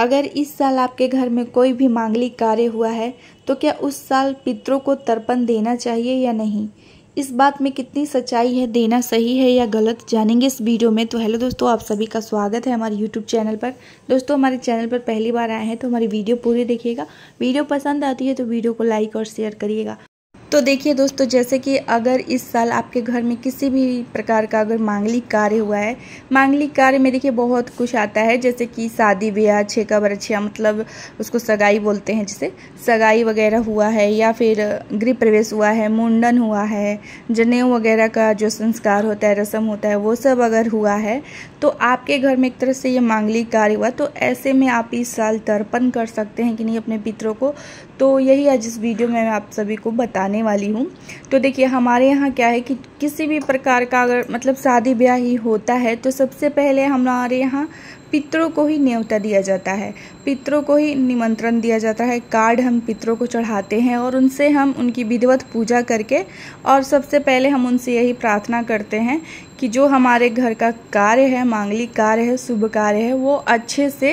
अगर इस साल आपके घर में कोई भी मांगलिक कार्य हुआ है तो क्या उस साल पितरों को तर्पण देना चाहिए या नहीं इस बात में कितनी सच्चाई है देना सही है या गलत जानेंगे इस वीडियो में तो हेलो दोस्तों आप सभी का स्वागत है हमारे यूट्यूब चैनल पर दोस्तों हमारे चैनल पर पहली बार आए हैं तो हमारी वीडियो पूरी देखिएगा वीडियो पसंद आती है तो वीडियो को लाइक और शेयर करिएगा तो देखिए दोस्तों जैसे कि अगर इस साल आपके घर में किसी भी प्रकार का अगर मांगलिक कार्य हुआ है मांगलिक कार्य में देखिए बहुत कुछ आता है जैसे कि शादी ब्याह छेका बरछिया मतलब उसको सगाई बोलते हैं जैसे सगाई वगैरह हुआ है या फिर गृह प्रवेश हुआ है मुंडन हुआ है जनेऊ वगैरह का जो संस्कार होता है रस्म होता है वो सब अगर हुआ है तो आपके घर में एक तरह से ये मांगलिक कार्य हुआ तो ऐसे में आप इस साल तर्पण कर सकते हैं कि नहीं अपने पितरों को तो यही आज इस वीडियो में मैं आप सभी को बताने बताने वाली हूँ तो देखिए हमारे यहाँ क्या है कि किसी भी प्रकार का अगर मतलब शादी ब्याह ही होता है तो सबसे पहले हमारे यहाँ पितरों को ही न्योता दिया जाता है पितरों को ही निमंत्रण दिया जाता है कार्ड हम पितरों को चढ़ाते हैं और उनसे हम उनकी विधिवत पूजा करके और सबसे पहले हम उनसे यही प्रार्थना करते हैं कि जो हमारे घर का कार्य है मांगलिक कार्य है शुभ कार्य है वो अच्छे से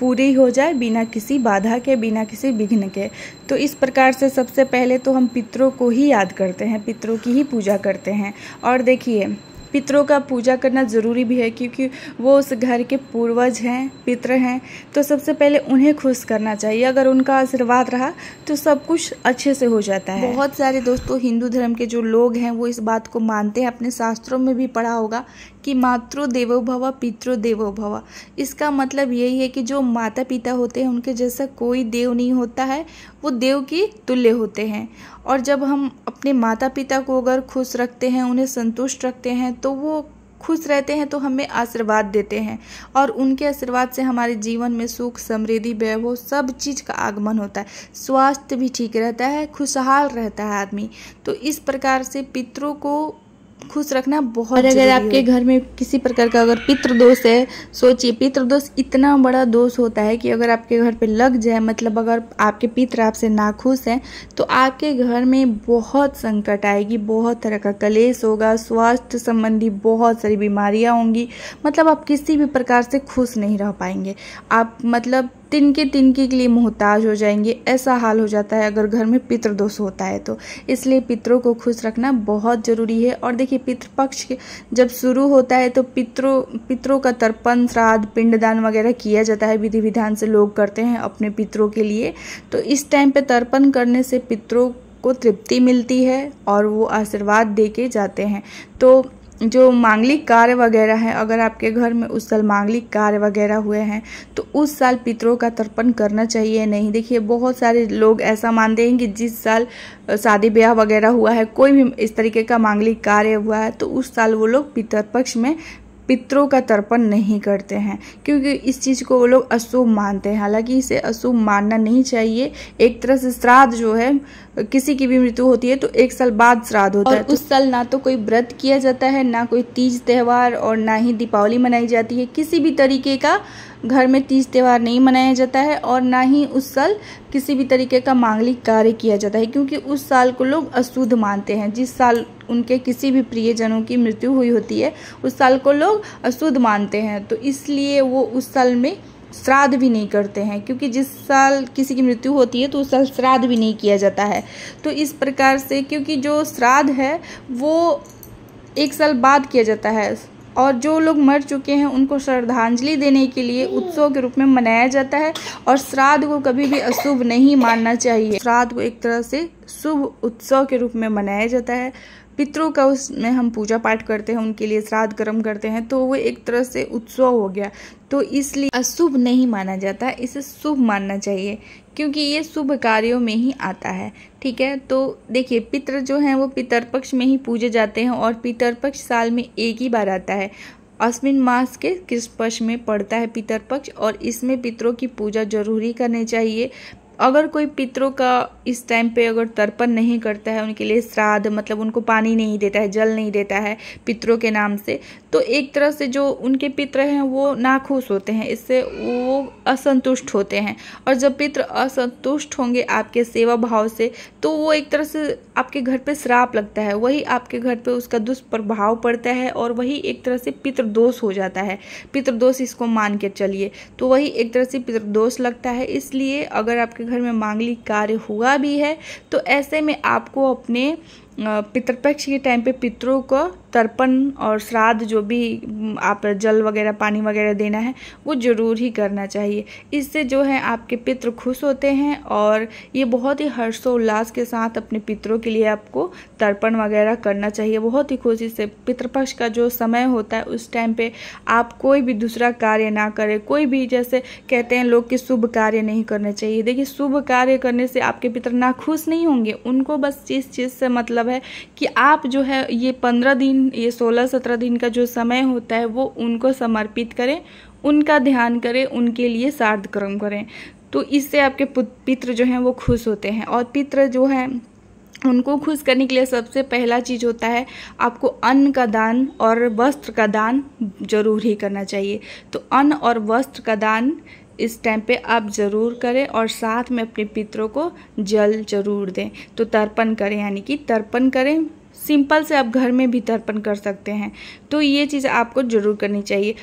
पूरी हो जाए बिना किसी बाधा के बिना किसी विघ्न के तो इस प्रकार से सबसे पहले तो हम पितरों को ही याद करते हैं पितरों की ही पूजा करते हैं और देखिए पितरों का पूजा करना ज़रूरी भी है क्योंकि वो उस घर के पूर्वज हैं पितर हैं तो सबसे पहले उन्हें खुश करना चाहिए अगर उनका आशीर्वाद रहा तो सब कुछ अच्छे से हो जाता है बहुत सारे दोस्तों हिंदू धर्म के जो लोग हैं वो इस बात को मानते हैं अपने शास्त्रों में भी पढ़ा होगा कि मातृ देवो भव पितृ देवो भव इसका मतलब यही है कि जो माता पिता होते हैं उनके जैसा कोई देव नहीं होता है वो देव की तुल्य होते हैं और जब हम अपने माता पिता को अगर खुश रखते हैं उन्हें संतुष्ट रखते हैं तो वो खुश रहते हैं तो हमें आशीर्वाद देते हैं और उनके आशीर्वाद से हमारे जीवन में सुख समृद्धि वैभव सब चीज़ का आगमन होता है स्वास्थ्य भी ठीक रहता है खुशहाल रहता है आदमी तो इस प्रकार से पितरों को खुश रखना बहुत और अगर आपके घर में किसी प्रकार का अगर पितृ दोष है सोचिए पितृ दोष इतना बड़ा दोष होता है कि अगर आपके घर पे लग जाए मतलब अगर आपके पितृ आपसे नाखुश हैं तो आपके घर में बहुत संकट आएगी बहुत तरह का कलेश होगा स्वास्थ्य संबंधी बहुत सारी बीमारियाँ होंगी मतलब आप किसी भी प्रकार से खुश नहीं रह पाएंगे आप मतलब तिनके तिनके के लिए मोहताज हो जाएंगे ऐसा हाल हो जाता है अगर घर में पितृदोष होता है तो इसलिए पितरों को खुश रखना बहुत ज़रूरी है और देखिए पितृपक्ष जब शुरू होता है तो पितरों पितरों का तर्पण श्राद्ध पिंडदान वगैरह किया जाता है विधि विधान से लोग करते हैं अपने पितरों के लिए तो इस टाइम पर तर्पण करने से पितरों को तृप्ति मिलती है और वो आशीर्वाद दे के जाते हैं तो जो मांगलिक कार्य वगैरह हैं अगर आपके घर में उस साल मांगलिक कार्य वगैरह हुए हैं तो उस साल पितरों का तर्पण करना चाहिए नहीं देखिए बहुत सारे लोग ऐसा मानते हैं कि जिस साल शादी ब्याह वगैरह हुआ है कोई भी इस तरीके का मांगलिक कार्य हुआ है तो उस साल वो लोग पितर पक्ष में पितरों का तर्पण नहीं करते हैं क्योंकि इस चीज़ को वो लोग अशुभ मानते हैं हालांकि इसे अशुभ मानना नहीं चाहिए एक तरह से श्राद्ध जो है किसी की भी मृत्यु होती है तो एक साल बाद श्राद्ध होता है तो उस साल ना तो कोई व्रत किया जाता है ना कोई तीज त्यौहार और ना ही दीपावली मनाई जाती है किसी भी तरीके का घर में तीज त्यौहार नहीं मनाया जाता है और ना ही उस साल किसी भी तरीके का मांगलिक कार्य किया जाता है क्योंकि उस साल को लोग अशुद्ध मानते हैं जिस साल उनके किसी भी प्रियजनों की मृत्यु हुई होती है उस साल को लोग अशुद्ध मानते हैं तो इसलिए वो उस साल में श्राद्ध भी नहीं करते हैं क्योंकि जिस साल किसी की मृत्यु होती है तो उस साल श्राद्ध भी नहीं किया जाता है तो इस प्रकार से क्योंकि जो श्राद्ध है वो एक साल बाद किया जाता है और जो लोग मर चुके हैं उनको श्रद्धांजलि देने के लिए उत्सव के रूप में मनाया जाता है और श्राद्ध को कभी भी अशुभ नहीं मानना चाहिए श्राद्ध को एक तरह से शुभ उत्सव के रूप में मनाया जाता है पितरों का उसमें हम पूजा पाठ करते हैं उनके लिए श्राद्ध कर्म करते हैं तो वो एक तरह से उत्सव हो गया तो इसलिए अशुभ नहीं माना जाता इसे शुभ मानना चाहिए क्योंकि ये शुभ कार्यों में ही आता है ठीक है तो देखिए पितर जो हैं वो पितर पक्ष में ही पूजे जाते हैं और पितर पक्ष साल में एक ही बार आता है अश्विन मास के किस पक्ष में पड़ता है पितर पक्ष और इसमें पितरों की पूजा जरूरी करनी चाहिए अगर कोई पितरों का इस टाइम पे अगर तर्पण नहीं करता है उनके लिए श्राद्ध मतलब उनको पानी नहीं देता है जल नहीं देता है पितरों के नाम से तो एक तरह से जो उनके पितर हैं वो नाखुश होते हैं इससे वो असंतुष्ट होते हैं और जब पितर असंतुष्ट होंगे आपके सेवा भाव से तो वो एक तरह से आपके घर पे श्राप लगता है वही आपके घर पे उसका दुष्प्रभाव पड़ता है और वही एक तरह से पितृदोष हो जाता है पितृदोष इसको मान के चलिए तो वही एक तरह से पितृदोष लगता है इसलिए अगर आपके आपके घर में मांगलिक कार्य हुआ भी है तो ऐसे में आपको अपने पितृपक्ष के टाइम पे पितरों को तर्पण और श्राद्ध जो भी आप जल वगैरह पानी वगैरह देना है वो ज़रूर ही करना चाहिए इससे जो है आपके पितृ खुश होते हैं और ये बहुत ही हर्षोल्लास के साथ अपने पितरों के लिए आपको तर्पण वगैरह करना चाहिए बहुत ही खुशी से पितृपक्ष का जो समय होता है उस टाइम पे आप कोई भी दूसरा कार्य ना करें कोई भी जैसे कहते हैं लोग कि शुभ कार्य नहीं करने चाहिए देखिए शुभ कार्य करने से आपके पितर ना खुश नहीं होंगे उनको बस इस चीज़ से मतलब मतलब है कि आप जो है ये पंद्रह दिन ये सोलह सत्रह दिन का जो समय होता है वो उनको समर्पित करें उनका ध्यान करें उनके लिए सार्धक्रम करें तो इससे आपके पितृ जो हैं वो खुश होते हैं और पितृ जो है उनको खुश करने के लिए सबसे पहला चीज़ होता है आपको अन्न का दान और वस्त्र का दान जरूर ही करना चाहिए तो अन्न और वस्त्र का दान इस टाइम पे आप ज़रूर करें और साथ में अपने पितरों को जल जरूर दें तो तर्पण करें यानी कि तर्पण करें सिंपल से आप घर में भी तर्पण कर सकते हैं तो ये चीज़ आपको ज़रूर करनी चाहिए